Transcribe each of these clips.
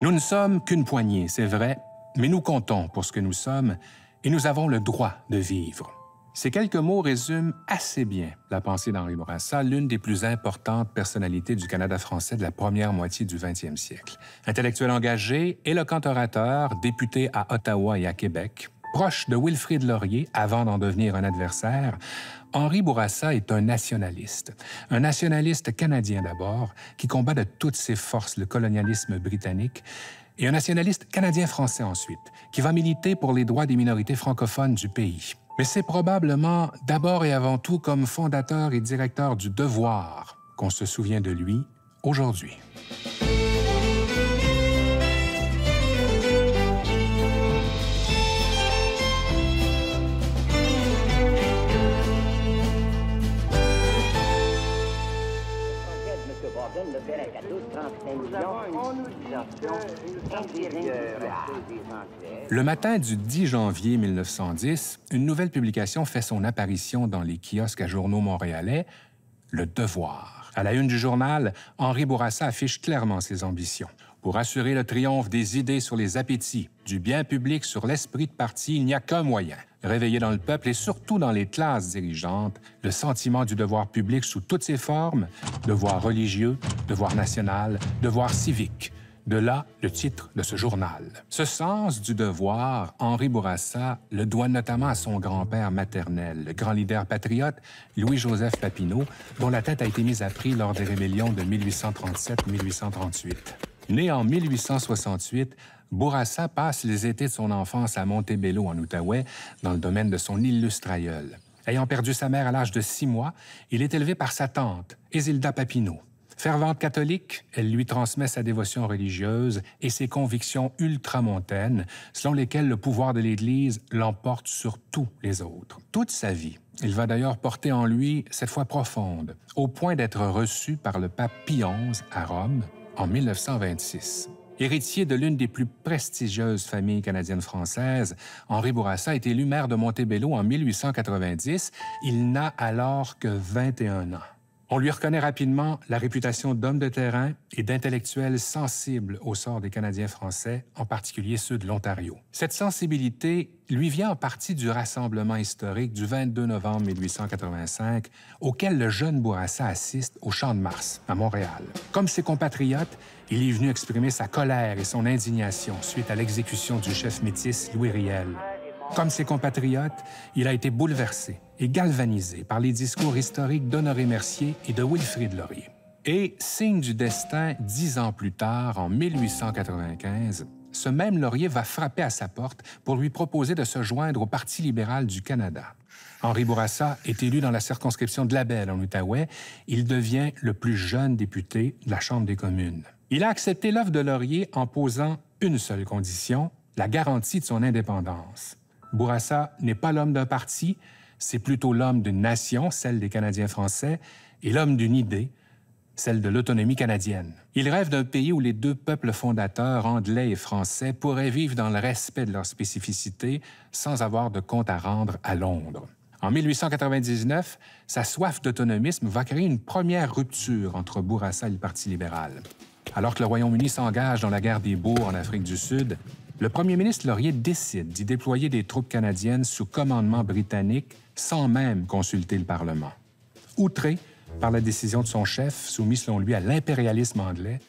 Nous ne sommes qu'une poignée, c'est vrai, mais nous comptons pour ce que nous sommes et nous avons le droit de vivre. Ces quelques mots résument assez bien la pensée d'Henri Bourassa, l'une des plus importantes personnalités du Canada français de la première moitié du 20e siècle. Intellectuel engagé, éloquent orateur, député à Ottawa et à Québec, Proche de Wilfrid Laurier avant d'en devenir un adversaire, Henri Bourassa est un nationaliste. Un nationaliste canadien d'abord, qui combat de toutes ses forces le colonialisme britannique, et un nationaliste canadien-français ensuite, qui va militer pour les droits des minorités francophones du pays. Mais c'est probablement d'abord et avant tout comme fondateur et directeur du Devoir qu'on se souvient de lui aujourd'hui. Le matin du 10 janvier 1910, une nouvelle publication fait son apparition dans les kiosques à journaux montréalais, Le Devoir. À la une du journal, Henri Bourassa affiche clairement ses ambitions. Pour assurer le triomphe des idées sur les appétits, du bien public sur l'esprit de parti, il n'y a qu'un moyen. Réveiller dans le peuple et surtout dans les classes dirigeantes le sentiment du devoir public sous toutes ses formes, devoir religieux, devoir national, devoir civique, de là le titre de ce journal. Ce sens du devoir, Henri Bourassa le doit notamment à son grand-père maternel, le grand leader patriote Louis-Joseph Papineau, dont la tête a été mise à prix lors des rébellions de 1837-1838. Né en 1868, Bourassa passe les étés de son enfance à Montebello, en Outaouais, dans le domaine de son illustre aïeul. Ayant perdu sa mère à l'âge de six mois, il est élevé par sa tante, Isilda Papineau. Fervente catholique, elle lui transmet sa dévotion religieuse et ses convictions ultramontaines, selon lesquelles le pouvoir de l'Église l'emporte sur tous les autres. Toute sa vie, il va d'ailleurs porter en lui cette foi profonde, au point d'être reçu par le pape Pie XI à Rome en 1926. Héritier de l'une des plus prestigieuses familles canadiennes-françaises, Henri Bourassa est élu maire de Montebello en 1890. Il n'a alors que 21 ans. On lui reconnaît rapidement la réputation d'homme de terrain et d'intellectuel sensible au sort des Canadiens français, en particulier ceux de l'Ontario. Cette sensibilité lui vient en partie du rassemblement historique du 22 novembre 1885, auquel le jeune Bourassa assiste au Champ de Mars, à Montréal. Comme ses compatriotes, il est venu exprimer sa colère et son indignation suite à l'exécution du chef métis Louis Riel. Comme ses compatriotes, il a été bouleversé et galvanisé par les discours historiques d'Honoré Mercier et de Wilfrid Laurier. Et, signe du destin, dix ans plus tard, en 1895, ce même Laurier va frapper à sa porte pour lui proposer de se joindre au Parti libéral du Canada. Henri Bourassa est élu dans la circonscription de Labelle, en Outaouais. Il devient le plus jeune député de la Chambre des communes. Il a accepté l'offre de Laurier en posant une seule condition, la garantie de son indépendance. Bourassa n'est pas l'homme d'un parti, c'est plutôt l'homme d'une nation, celle des Canadiens français, et l'homme d'une idée, celle de l'autonomie canadienne. Il rêve d'un pays où les deux peuples fondateurs, anglais et français, pourraient vivre dans le respect de leurs spécificités sans avoir de compte à rendre à Londres. En 1899, sa soif d'autonomisme va créer une première rupture entre Bourassa et le Parti libéral. Alors que le Royaume-Uni s'engage dans la guerre des Boers en Afrique du Sud, le premier ministre Laurier décide d'y déployer des troupes canadiennes sous commandement britannique sans même consulter le Parlement. Outré par la décision de son chef, soumis selon lui à l'impérialisme anglais,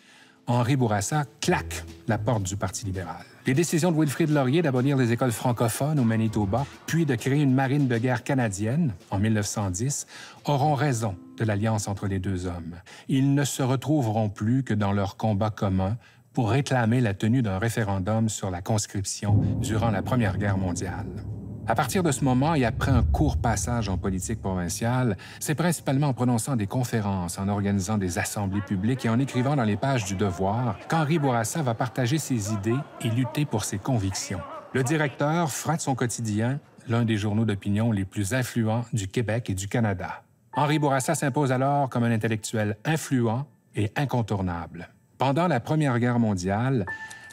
Henri Bourassa claque la porte du Parti libéral. Les décisions de Wilfrid Laurier d'abolir les écoles francophones au Manitoba, puis de créer une marine de guerre canadienne en 1910, auront raison de l'alliance entre les deux hommes. Ils ne se retrouveront plus que dans leur combat commun pour réclamer la tenue d'un référendum sur la conscription durant la Première Guerre mondiale. À partir de ce moment et après un court passage en politique provinciale, c'est principalement en prononçant des conférences, en organisant des assemblées publiques et en écrivant dans les pages du Devoir qu'Henri Bourassa va partager ses idées et lutter pour ses convictions. Le directeur fera de son quotidien l'un des journaux d'opinion les plus influents du Québec et du Canada. Henri Bourassa s'impose alors comme un intellectuel influent et incontournable. Pendant la Première Guerre mondiale,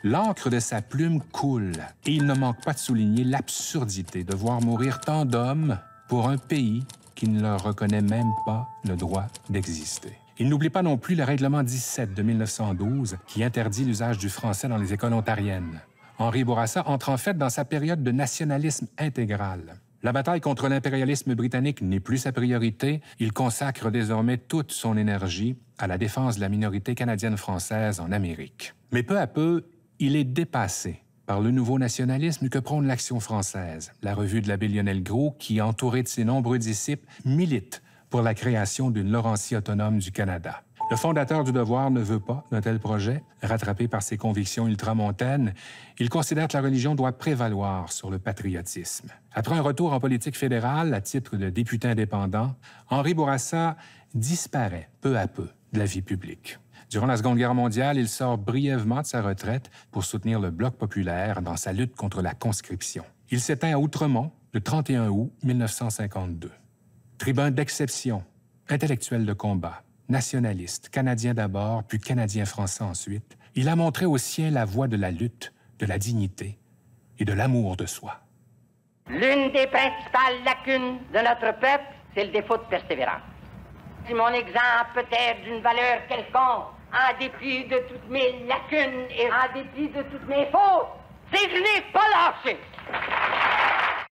L'encre de sa plume coule et il ne manque pas de souligner l'absurdité de voir mourir tant d'hommes pour un pays qui ne leur reconnaît même pas le droit d'exister. Il n'oublie pas non plus le règlement 17 de 1912 qui interdit l'usage du français dans les écoles ontariennes. Henri Bourassa entre en fait dans sa période de nationalisme intégral. La bataille contre l'impérialisme britannique n'est plus sa priorité, il consacre désormais toute son énergie à la défense de la minorité canadienne-française en Amérique. Mais peu à peu, il est dépassé par le nouveau nationalisme que prône l'Action française. La revue de l'abbé Lionel Gros, qui, entouré de ses nombreux disciples, milite pour la création d'une Laurentie autonome du Canada. Le fondateur du devoir ne veut pas d'un tel projet. Rattrapé par ses convictions ultramontaines, il considère que la religion doit prévaloir sur le patriotisme. Après un retour en politique fédérale à titre de député indépendant, Henri Bourassa disparaît peu à peu de la vie publique. Durant la Seconde Guerre mondiale, il sort brièvement de sa retraite pour soutenir le Bloc populaire dans sa lutte contre la conscription. Il s'éteint à Outremont le 31 août 1952. Tribun d'exception, intellectuel de combat, Nationaliste, canadien d'abord, puis canadien-français ensuite, il a montré au ciel la voie de la lutte, de la dignité et de l'amour de soi. L'une des principales lacunes de notre peuple, c'est le défaut de persévérance. Si mon exemple peut être d'une valeur quelconque, en dépit de toutes mes lacunes et en dépit de toutes mes fautes, c'est que je n'ai pas lâché.